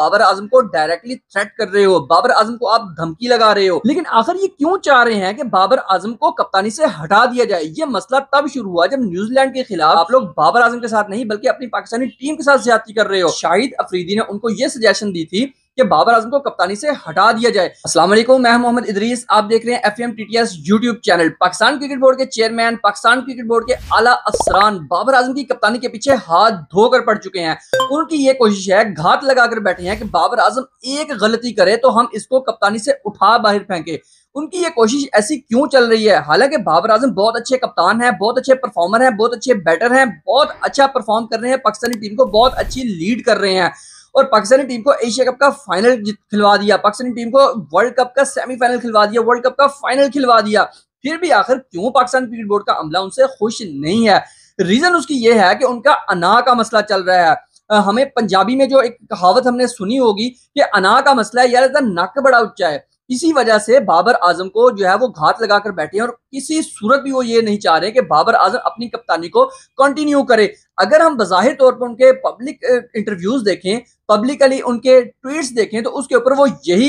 बाबर आजम को directly threat कर रहे हो बाबर आजम को आप धमकी लगा रहे हो लेकिन आखिर ये क्यों चाह रहे हैं कि बाबर आजम को कप्तानी से हटा दिया जाए ये मसला तब शुरू हुआ जब न्यूजीलैंड के खिलाफ आप लोग बाबर आजम के साथ नहीं बल्कि अपनी पाकिस्तानी टीम के साथ ज्यादा कर रहे हो शाहिद अफरीदी ने उनको ये सजेशन दी थी कि बाबर आजम को कप्तानी से हटा दिया जाए असला मैं मोहम्मद इदरीस आप देख रहे हैं F M T YouTube channel Pakistan cricket board के चेयरमैन पाकिस्तान क्रिकेट बोर्ड के आला असरान बाबर आजम की कप्तानी के पीछे हाथ धोकर पड़ चुके हैं उनकी ये कोशिश है घात लगाकर बैठे हैं कि बाबर आजम एक गलती करे तो हम इसको कप्तानी से उठा बाहर फेंके उनकी ये कोशिश ऐसी क्यों चल रही है हालांकि बाबर आजम बहुत अच्छे कप्तान हैं बहुत अच्छे परफॉर्मर हैं बहुत अच्छे बैटर हैं बहुत अच्छा परफॉर्म कर रहे हैं पाकिस्तानी टीम को बहुत अच्छी लीड कर रहे हैं और पाकिस्तानी टीम को एशिया कप का फाइनल खिलवा दिया पाकिस्तानी टीम को वर्ल्ड कप का सेमीफाइनल खिलवा दिया वर्ल्ड कप का फाइनल खिलवा दिया फिर भी आखिर क्यों पाकिस्तान क्रिकेट बोर्ड का अमला उनसे खुश नहीं है रीजन उसकी ये है कि उनका अना का मसला चल रहा है हमें पंजाबी में जो एक कहावत हमने सुनी होगी कि अना का मसला है यार नक बड़ा उच्चा है इसी वजह से बाबर आजम को जो है वो घात लगाकर बैठे हैं और किसी सूरत भी वो ये नहीं चाह रहे कि बाबर आजम अपनी कप्तानी को कंटिन्यू करे अगर हम बाहिर तौर पर उनके पब्लिक इंटरव्यूज देखें पब्लिकली उनके ट्वीट्स देखें तो उसके ऊपर वो यही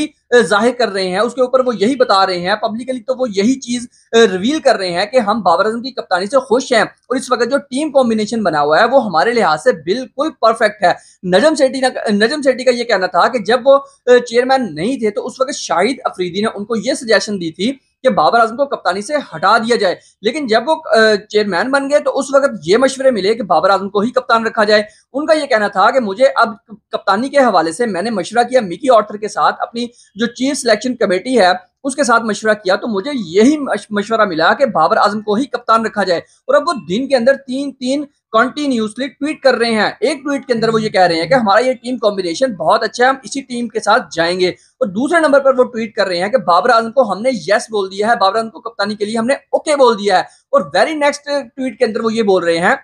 जाहिर कर रहे हैं उसके ऊपर वो यही बता रहे हैं पब्लिकली तो वो यही चीज रिवील कर रहे हैं कि हम बाबर आजम की कप्तानी से खुश हैं और इस वक्त जो टीम कॉम्बिनेशन बना हुआ है वो हमारे लिहाज से बिल्कुल परफेक्ट है नजम सेठी नजम सेठी का ये कहना था कि जब वो चेयरमैन नहीं थे तो उस वक्त शाहिद अफरीदी ने उनको ये सजेशन दी थी कि बाबर आजम को कप्तानी से हटा दिया जाए लेकिन जब वो चेयरमैन बन गए तो उस वक्त ये मशवरे मिले कि बाबर आजम को ही कप्तान रखा जाए उनका ये कहना था कि मुझे अब कप्तानी के हवाले से मैंने मशवरा किया मिकी ऑर्थर के साथ अपनी जो चीफ सिलेक्शन कमेटी है उसके साथ मशवरा किया तो मुझे यही मशवरा मिला कि बाबर आजम को ही कप्तान रखा जाए और अब वो दिन के अंदर तीन तीन कंटिन्यूसली ट्वीट कर रहे हैं एक ट्वीट के अंदर वो ये कह रहे हैं कि हमारा ये टीम कॉम्बिनेशन बहुत अच्छा है हम इसी टीम के साथ जाएंगे और दूसरे नंबर पर वो ट्वीट कर रहे हैं कि बाबर आजम को हमने यस बोल दिया है बाबर आजम को कप्तानी के लिए हमने ओके बोल दिया है और वेरी नेक्स्ट ट्वीट के अंदर वो ये बोल रहे हैं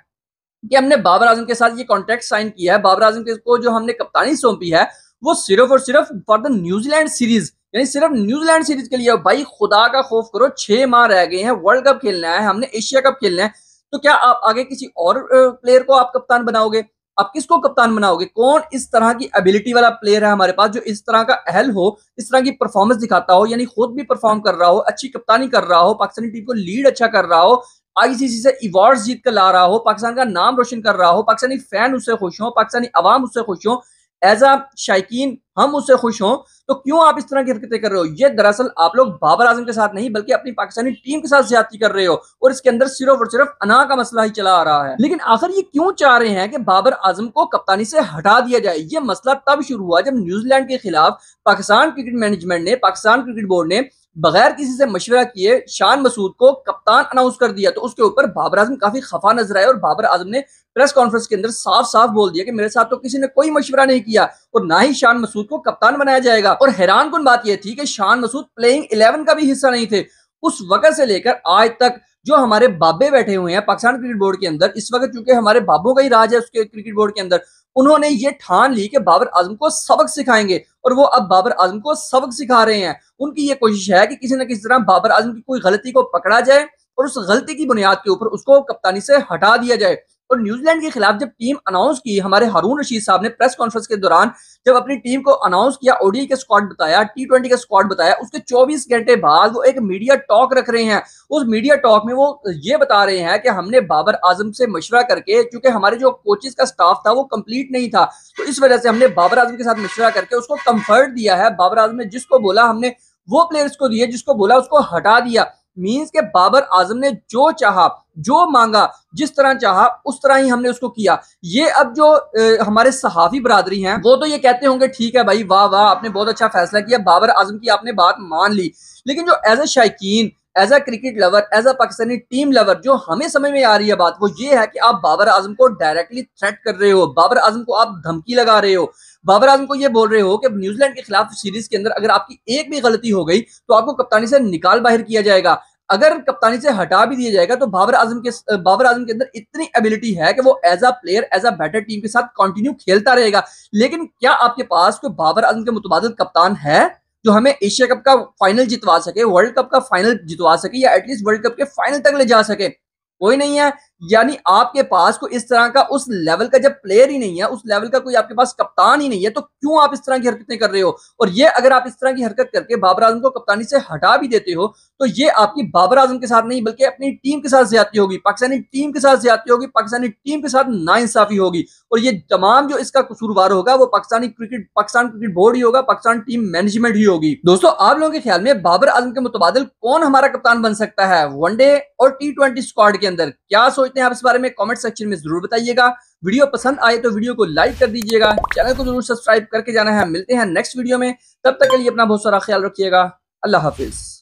कि हमने बाबर आजम के साथ ये कॉन्ट्रैक्ट साइन किया है बाबर आजम को जो हमने कप्तानी सौंपी है वो सिर्फ और सिर्फ फॉर द न्यूजीलैंड सीरीज यानी सिर्फ न्यूजीलैंड सीरीज के लिए भाई खुदा का खौफ करो छह माह रह गए हैं वर्ल्ड कप खेलना है हमने एशिया कप खेलना है तो क्या आप आगे किसी और प्लेयर को आप कप्तान बनाओगे आप किसको कप्तान बनाओगे कौन इस तरह की एबिलिटी वाला प्लेयर है हमारे पास जो इस तरह का अहल हो इस तरह की परफॉर्मेंस दिखाता हो यानी खुद भी परफॉर्म कर रहा हो अच्छी कप्तानी कर रहा हो पाकिस्तानी टीम को लीड अच्छा कर रहा हो आईसीसी से अवार्ड जीत कर ला रहा हो पाकिस्तान का नाम रोशन कर रहा हो पाकिस्तानी फैन उससे खुश हो पाकिस्तानी आवाम उससे खुश हो एज आ शायकीन हम उससे खुश हों तो क्यों आप इस तरह की हरकतें कर रहे हो ये दरअसल आप लोग बाबर आजम के साथ नहीं बल्कि अपनी पाकिस्तानी टीम के साथ ज्यादा कर रहे हो और इसके अंदर सिर्फ और सिर्फ अना का मसला ही चला आ रहा है लेकिन आखिर ये क्यों चाह रहे हैं कि बाबर आजम को कप्तानी से हटा दिया जाए ये मसला तब शुरू हुआ जब न्यूजीलैंड के खिलाफ पाकिस्तान क्रिकेट मैनेजमेंट ने पाकिस्तान क्रिकेट बोर्ड ने बगैर किसी से मशवरा किए शान मसूद को कप्तान अनाउंस कर दिया तो उसके ऊपर बाबर आजम काफी खफा नजर आए और बाबर आजम ने प्रेस कॉन्फ्रेंस के अंदर साफ साफ बोल दिया कि मेरे साथ तो किसी ने कोई मशवरा नहीं किया और ना ही शान मसूद को कप्तान बनाया जाएगा और हैरान कन बात यह थी कि शान मसूद प्लेइंग इलेवन का भी हिस्सा नहीं थे उस वक्त से लेकर आज तक जो हमारे बाबे बैठे हुए हैं पाकिस्तान क्रिकेट बोर्ड के अंदर इस वक्त चूंकि हमारे बाबों का ही राज है उसके क्रिकेट बोर्ड के अंदर उन्होंने ये ठान ली कि बाबर आजम को सबक सिखाएंगे और वो अब बाबर आजम को सबक सिखा रहे हैं उनकी ये कोशिश है कि किसी न किसी तरह बाबर आजम की कोई गलती को पकड़ा जाए और उस गलती की बुनियाद के ऊपर उसको कप्तानी से हटा दिया जाए और न्यूजीलैंड के खिलाफ जब टीम अनाउंस की हमारे हारून रशीद साहब ने प्रेस कॉन्फ्रेंस के दौरान जब अपनी टीम को अनाउंस किया ओडी के स्क्वाड बताया टी ट्वेंटी का स्क्वाड बताया उसके 24 घंटे बाद वो एक मीडिया टॉक रख रहे हैं उस मीडिया टॉक में वो ये बता रहे हैं कि हमने बाबर आजम से मशवरा करके क्योंकि हमारे जो कोचिज का स्टाफ था वो कंप्लीट नहीं था तो इस वजह से हमने बाबर आजम के साथ मशवरा करके उसको कंफर्ट दिया है बाबर आजम ने जिसको बोला हमने वो प्लेयर्स को दिए जिसको बोला उसको हटा दिया मीन्स के बाबर आजम ने जो चाहा जो मांगा जिस तरह चाहा उस तरह ही हमने उसको किया ये अब जो ए, हमारे सहाफ़ी बरदरी हैं वो तो ये कहते होंगे ठीक है भाई वाह वाह आपने बहुत अच्छा फैसला किया बाबर आजम की आपने बात मान ली लेकिन जो एज ए शायकीन as a cricket lover as a Pakistani team lover जो हमें समझ में आ रही है बात वो ये है कि आप बाबर आजम को डायरेक्टली थ्रेट कर रहे हो बाबर आजम को आप धमकी लगा रहे हो बाबर आजम को ये बोल रहे हो कि न्यूजीलैंड के खिलाफ सीरीज के अंदर अगर आपकी एक भी गलती हो गई तो आपको कप्तानी से निकाल बाहर किया जाएगा अगर कप्तानी से हटा भी दिया जाएगा तो बाबर आजम के बाबर आजम के अंदर इतनी एबिलिटी है कि वो as a player as a better team के साथ कंटिन्यू खेलता रहेगा लेकिन क्या आपके पास कोई बाबर आजम के मुतबाद कप्तान है जो हमें एशिया कप का फाइनल जितवा सके वर्ल्ड कप का फाइनल जितवा सके या एटलीस्ट वर्ल्ड कप के फाइनल तक ले जा सके कोई नहीं है यानी आपके पास कोई इस तरह का उस लेवल का जब प्लेयर ही नहीं है उस लेवल का कोई आपके पास कप्तान ही नहीं है तो क्यों आप इस तरह की हरकतें कर रहे हो और ये अगर आप इस तरह की हरकत करके बाबर आजम को कप्तानी से हटा भी देते हो तो ये आपकी बाबर आजम के साथ नहीं बल्कि अपनी टीम के साथ ज्यादा होगी पाकिस्तानी टीम के साथ ज्यादा होगी पाकिस्तानी टीम के साथ नाइंसाफी होगी और ये तमाम जो इसका कसूरवार होगा वो Pakistani cricket Pakistan cricket board ही होगा पाकिस्तान टीम मैनेजमेंट ही होगी दोस्तों आप लोगों के ख्याल में बाबर आजम के मुतबादल कौन हमारा कप्तान बन सकता है वनडे और टी ट्वेंटी के अंदर क्या सोच सकते हैं आप इस बारे में कमेंट सेक्शन में जरूर बताइएगा वीडियो पसंद आए तो वीडियो को लाइक कर दीजिएगा चैनल को जरूर सब्सक्राइब करके जाना है मिलते हैं नेक्स्ट वीडियो में तब तक के लिए अपना बहुत सारा ख्याल रखिएगा अल्लाह हाफिज़